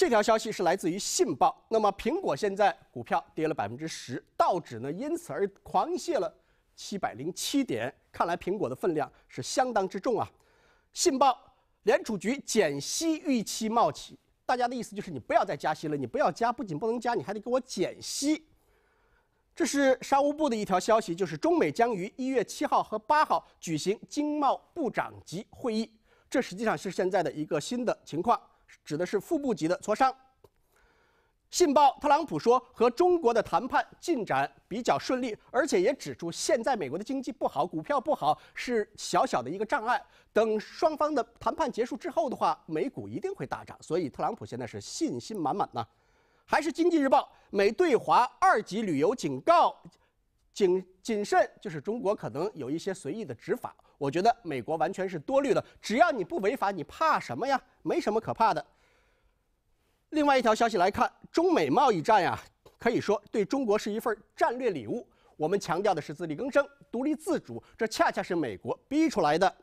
这条消息是来自于信报。那么，苹果现在股票跌了百分之十，道指呢因此而狂泻了七百零七点。看来苹果的分量是相当之重啊！信报，联储局减息预期冒起，大家的意思就是你不要再加息了，你不要加，不仅不能加，你还得给我减息。这是商务部的一条消息，就是中美将于一月七号和八号举行经贸部长级会议。这实际上是现在的一个新的情况。指的是腹部级的磋商。信报特朗普说，和中国的谈判进展比较顺利，而且也指出现在美国的经济不好，股票不好是小小的一个障碍。等双方的谈判结束之后的话，美股一定会大涨，所以特朗普现在是信心满满呐。还是经济日报，美对华二级旅游警告。谨谨慎就是中国可能有一些随意的执法，我觉得美国完全是多虑了。只要你不违法，你怕什么呀？没什么可怕的。另外一条消息来看，中美贸易战呀，可以说对中国是一份战略礼物。我们强调的是自力更生、独立自主，这恰恰是美国逼出来的。